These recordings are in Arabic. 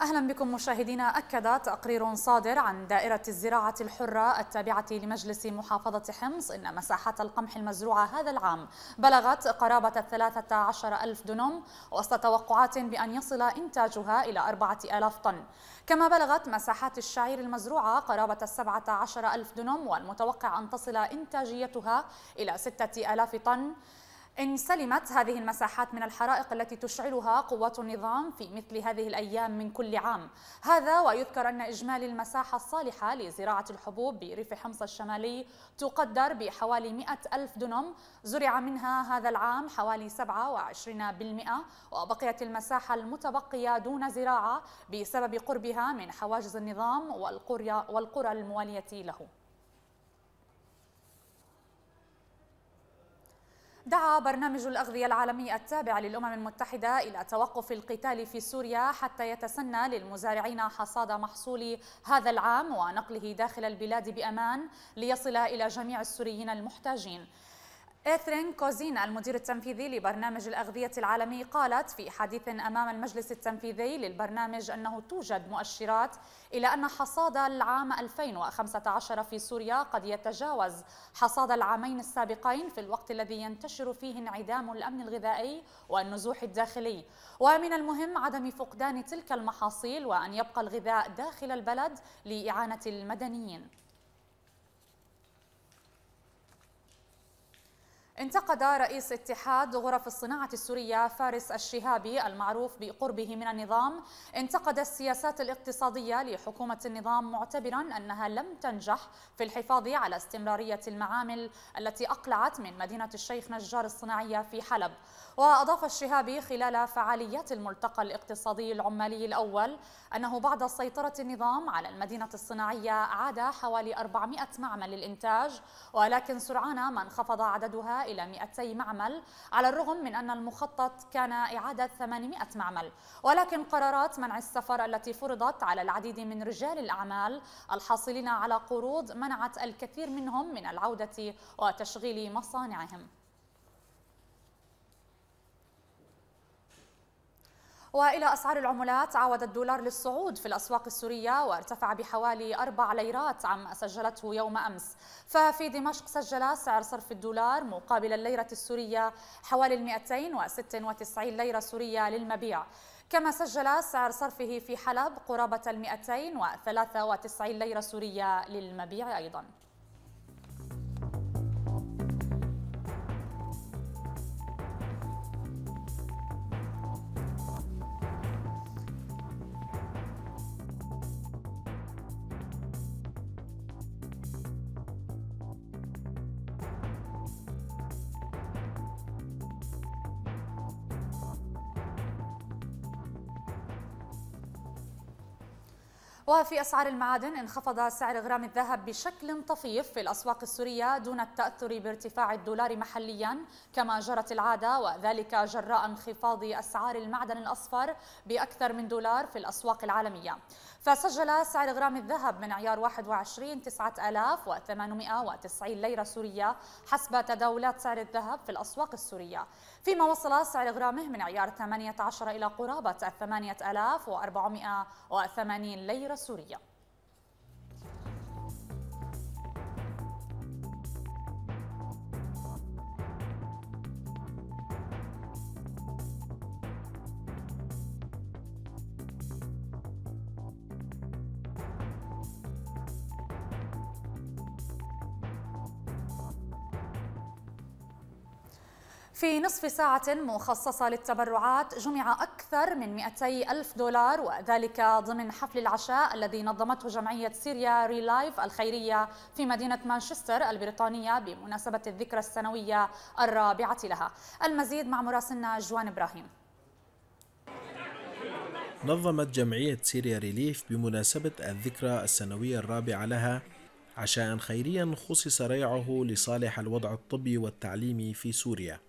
أهلا بكم مشاهدينا أكد تقرير صادر عن دائرة الزراعة الحرة التابعة لمجلس محافظة حمص إن مساحات القمح المزروعة هذا العام بلغت قرابة 13 ألف دونم وسط توقعات بأن يصل إنتاجها إلى 4000 آلاف طن كما بلغت مساحات الشعير المزروعة قرابة 17 ألف دونم والمتوقع أن تصل إنتاجيتها إلى 6000 آلاف طن إن سلمت هذه المساحات من الحرائق التي تشعلها قوات النظام في مثل هذه الأيام من كل عام هذا ويذكر أن إجمالي المساحة الصالحة لزراعة الحبوب بريف حمص الشمالي تقدر بحوالي 100 ألف دنم زرع منها هذا العام حوالي 27% وبقيت المساحة المتبقية دون زراعة بسبب قربها من حواجز النظام والقرى, والقرى الموالية له دعا برنامج الأغذية العالمي التابع للأمم المتحدة إلى توقف القتال في سوريا حتى يتسنى للمزارعين حصاد محصول هذا العام ونقله داخل البلاد بأمان ليصل إلى جميع السوريين المحتاجين إثرين كوزين المدير التنفيذي لبرنامج الأغذية العالمي قالت في حديث أمام المجلس التنفيذي للبرنامج أنه توجد مؤشرات إلى أن حصاد العام 2015 في سوريا قد يتجاوز حصاد العامين السابقين في الوقت الذي ينتشر فيه انعدام الأمن الغذائي والنزوح الداخلي ومن المهم عدم فقدان تلك المحاصيل وأن يبقى الغذاء داخل البلد لإعانة المدنيين انتقد رئيس اتحاد غرف الصناعة السورية فارس الشهابي المعروف بقربه من النظام انتقد السياسات الاقتصادية لحكومة النظام معتبرا أنها لم تنجح في الحفاظ على استمرارية المعامل التي أقلعت من مدينة الشيخ نجار الصناعية في حلب وأضاف الشهابي خلال فعاليات الملتقى الاقتصادي العمالي الأول أنه بعد سيطرة النظام على المدينة الصناعية عاد حوالي 400 معمل للإنتاج ولكن سرعان ما انخفض عددها إلى 200 معمل على الرغم من أن المخطط كان إعادة 800 معمل ولكن قرارات منع السفر التي فرضت على العديد من رجال الأعمال الحاصلين على قروض منعت الكثير منهم من العودة وتشغيل مصانعهم وإلى أسعار العملات عاود الدولار للصعود في الأسواق السورية وارتفع بحوالي أربع ليرات عما سجلته يوم أمس ففي دمشق سجل سعر صرف الدولار مقابل الليرة السورية حوالي 296 ليرة سورية للمبيع كما سجل سعر صرفه في حلب قرابة 293 ليرة سورية للمبيع أيضاً وفي أسعار المعادن انخفض سعر غرام الذهب بشكل طفيف في الأسواق السورية دون التأثر بارتفاع الدولار محليا كما جرت العادة وذلك جراء انخفاض أسعار المعدن الأصفر بأكثر من دولار في الأسواق العالمية فسجل سعر غرام الذهب من عيار 21 9890 ليرة سورية حسب تداولات سعر الذهب في الأسواق السورية فيما وصل سعر غرامه من عيار 18 إلى قرابة 8480 ليرة سورية في نصف ساعة مخصصة للتبرعات جمع أكثر من 200 ألف دولار وذلك ضمن حفل العشاء الذي نظمته جمعية سيريا ريلايف الخيرية في مدينة مانشستر البريطانية بمناسبة الذكرى السنوية الرابعة لها المزيد مع مراسلنا جوان إبراهيم نظمت جمعية سيريا ريليف بمناسبة الذكرى السنوية الرابعة لها عشاء خيريا خصص ريعه لصالح الوضع الطبي والتعليمي في سوريا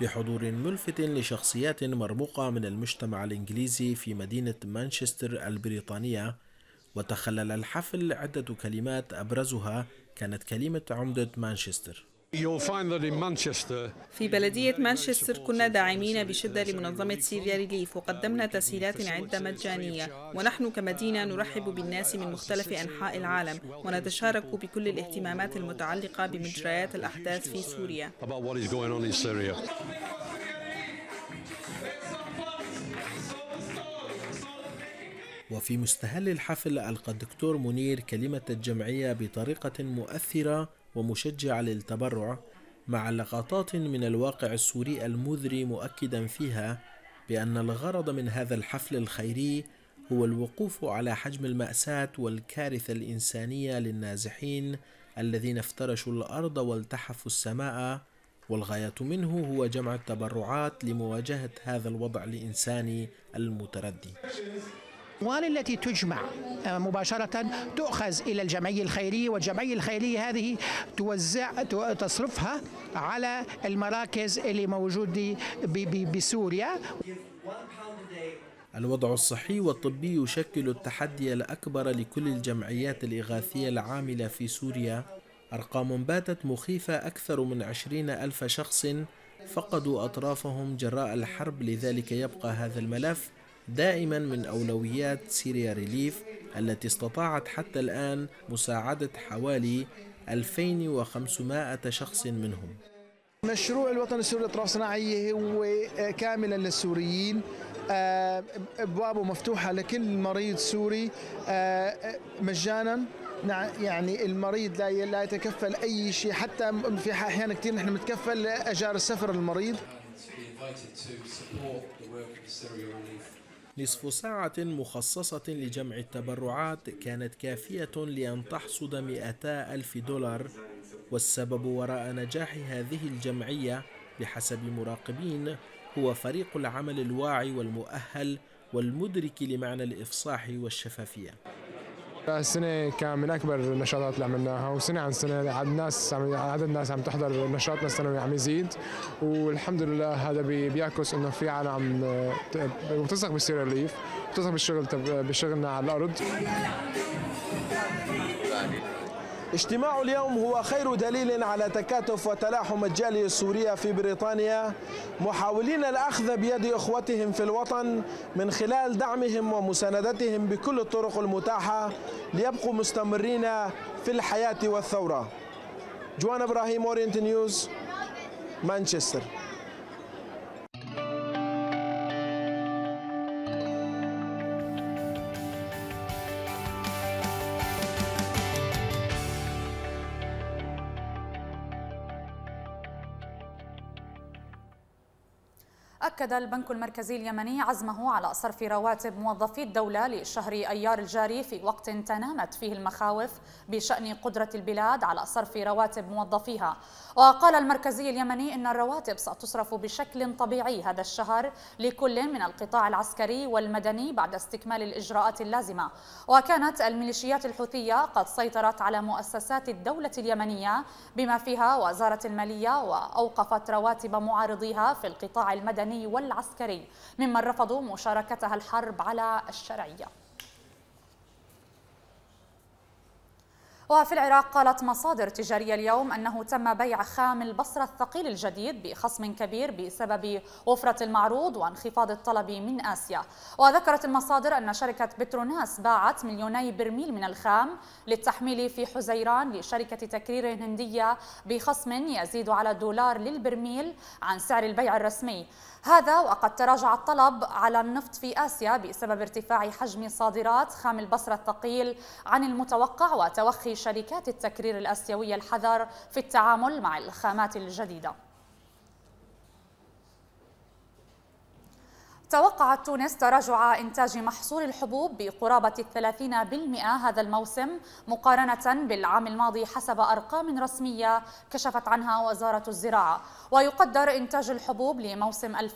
بحضور ملفت لشخصيات مرموقة من المجتمع الإنجليزي في مدينة مانشستر البريطانية وتخلل الحفل عدة كلمات أبرزها كانت كلمة عمدة مانشستر في بلدية مانشستر كنا داعمين بشدة لمنظمة سيريا ريليف وقدمنا تسهيلات عدة مجانية ونحن كمدينة نرحب بالناس من مختلف أنحاء العالم ونتشارك بكل الاهتمامات المتعلقة بمجريات الأحداث في سوريا وفي مستهل الحفل ألقى الدكتور منير كلمة الجمعية بطريقة مؤثرة ومشجعة للتبرع مع لقطات من الواقع السوري المذري مؤكدا فيها بأن الغرض من هذا الحفل الخيري هو الوقوف على حجم المأساة والكارثة الإنسانية للنازحين الذين افترشوا الأرض والتحفوا السماء والغاية منه هو جمع التبرعات لمواجهة هذا الوضع الإنساني المتردي الأموال التي تجمع آه، مباشرة تؤخذ إلى الجمعية الخيرية والجمعية الخيرية هذه توزع تصرفها على المراكز اللي موجودة بسوريا الوضع الصحي والطبي يشكل التحدي الأكبر لكل الجمعيات الإغاثية العاملة في سوريا أرقام باتت مخيفة أكثر من عشرين ألف شخص فقدوا أطرافهم جراء الحرب لذلك يبقى هذا الملف دائما من أولويات سيريا ريليف التي استطاعت حتى الآن مساعدة حوالي 2500 شخص منهم مشروع الوطن السوري للأطراف الصناعية هو كاملا للسوريين آه، أبوابه مفتوحة لكل مريض سوري آه، مجانا يعني المريض لا لا يتكفل اي شيء حتى في احيان كثير نحن بنتكفل اجار السفر للمريض نصف ساعة مخصصة لجمع التبرعات كانت كافية لأن تحصد 200 ألف دولار والسبب وراء نجاح هذه الجمعية بحسب مراقبين هو فريق العمل الواعي والمؤهل والمدرك لمعنى الإفصاح والشفافية السنة كان من أكبر النشاطات اللي عملناها وسنة عن سنة عدد عم عدد الناس عم تحضر نشاطنا السنوي عم يزيد والحمد لله هذا بيعكس إنه في عالم عم بتثق آه، بالسيرة الليف بتثق بالشغل بشغلنا على الأرض اجتماع اليوم هو خير دليل على تكاتف وتلاحم الجالية السورية في بريطانيا محاولين الأخذ بيد أخوتهم في الوطن من خلال دعمهم ومساندتهم بكل الطرق المتاحة ليبقوا مستمرين في الحياة والثورة جوان إبراهيم أورينت نيوز مانشستر أكد البنك المركزي اليمني عزمه على صرف رواتب موظفي الدولة لشهر أيار الجاري في وقت تنامت فيه المخاوف بشأن قدرة البلاد على صرف رواتب موظفيها وقال المركزي اليمني إن الرواتب ستصرف بشكل طبيعي هذا الشهر لكل من القطاع العسكري والمدني بعد استكمال الإجراءات اللازمة وكانت الميليشيات الحوثية قد سيطرت على مؤسسات الدولة اليمنية بما فيها وزارة المالية وأوقفت رواتب معارضيها في القطاع المدني والعسكري ممن رفضوا مشاركتها الحرب على الشرعيه وفي العراق قالت مصادر تجارية اليوم أنه تم بيع خام البصرة الثقيل الجديد بخصم كبير بسبب وفرة المعروض وانخفاض الطلب من آسيا وذكرت المصادر أن شركة بتروناس باعت مليوني برميل من الخام للتحميل في حزيران لشركة تكرير هندية بخصم يزيد على دولار للبرميل عن سعر البيع الرسمي هذا وقد تراجع الطلب على النفط في آسيا بسبب ارتفاع حجم صادرات خام البصرة الثقيل عن المتوقع وتوخي شركات التكرير الاسيويه الحذر في التعامل مع الخامات الجديده توقعت تونس تراجع إنتاج محصول الحبوب بقرابة 30% هذا الموسم مقارنة بالعام الماضي حسب أرقام رسمية كشفت عنها وزارة الزراعة ويقدر إنتاج الحبوب لموسم 2014-2015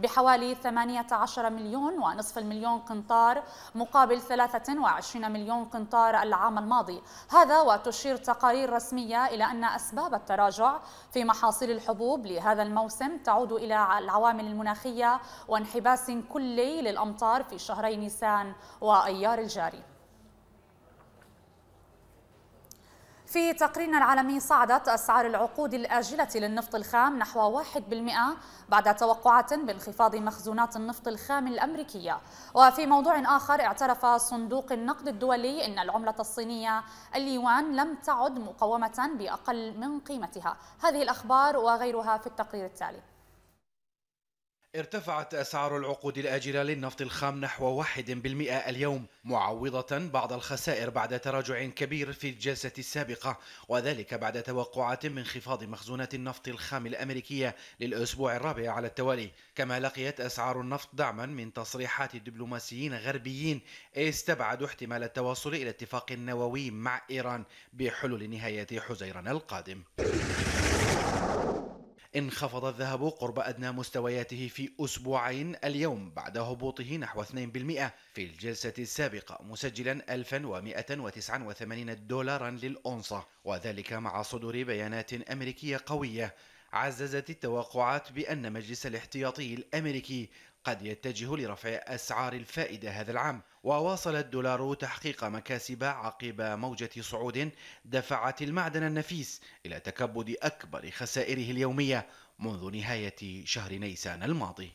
بحوالي 18 مليون ونصف المليون قنطار مقابل 23 مليون قنطار العام الماضي هذا وتشير تقارير رسمية إلى أن أسباب التراجع في محاصيل الحبوب لهذا الموسم تعود تعود إلى العوامل المناخية وانحباس كلي للأمطار في شهري نيسان وأيار الجاري في تقريرنا العالمي صعدت أسعار العقود الآجلة للنفط الخام نحو 1% بعد توقعات بانخفاض مخزونات النفط الخام الأمريكية وفي موضوع آخر اعترف صندوق النقد الدولي أن العملة الصينية اليوان لم تعد مقومة بأقل من قيمتها هذه الأخبار وغيرها في التقرير التالي ارتفعت أسعار العقود الآجلة للنفط الخام نحو 1% اليوم معوضة بعض الخسائر بعد تراجع كبير في الجلسة السابقة وذلك بعد توقعات من انخفاض مخزونات النفط الخام الأمريكية للأسبوع الرابع على التوالي كما لقيت أسعار النفط دعما من تصريحات دبلوماسيين غربيين استبعدوا احتمال التواصل إلى اتفاق نووي مع إيران بحلول نهاية حزيران القادم انخفض الذهب قرب أدنى مستوياته في أسبوعين اليوم بعد هبوطه نحو 2% في الجلسة السابقة مسجلا 1189 دولارا للأونصة وذلك مع صدور بيانات أمريكية قوية عززت التوقعات بأن مجلس الاحتياطي الأمريكي قد يتجه لرفع أسعار الفائدة هذا العام وواصل الدولار تحقيق مكاسب عقب موجة صعود دفعت المعدن النفيس إلى تكبد أكبر خسائره اليومية منذ نهاية شهر نيسان الماضي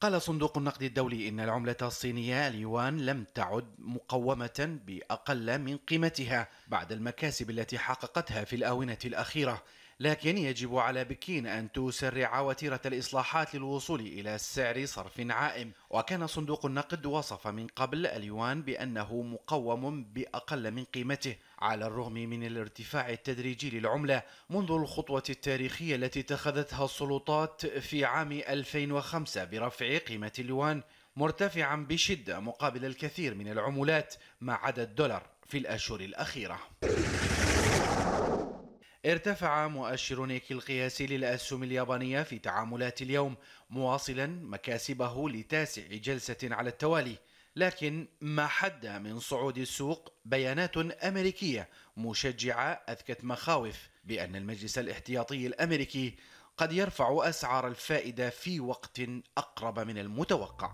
قال صندوق النقد الدولي إن العملة الصينية اليوان لم تعد مقومة بأقل من قيمتها بعد المكاسب التي حققتها في الآونة الأخيرة لكن يجب على بكين أن تسرع وتيرة الإصلاحات للوصول إلى سعر صرف عائم وكان صندوق النقد وصف من قبل اليوان بأنه مقوم بأقل من قيمته على الرغم من الارتفاع التدريجي للعملة منذ الخطوة التاريخية التي اتخذتها السلطات في عام 2005 برفع قيمة اليوان مرتفعا بشدة مقابل الكثير من العملات ما عدا الدولار في الأشهر الأخيرة ارتفع مؤشر نيكي القياسي للأسهم اليابانية في تعاملات اليوم مواصلا مكاسبه لتاسع جلسة على التوالي لكن ما حد من صعود السوق بيانات أمريكية مشجعة أذكت مخاوف بأن المجلس الاحتياطي الأمريكي قد يرفع أسعار الفائدة في وقت أقرب من المتوقع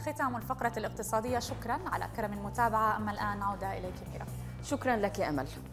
ختام الفقرة الاقتصادية شكرا على كرم المتابعة أما الآن عودة إليك ميرا شكرا لك أمل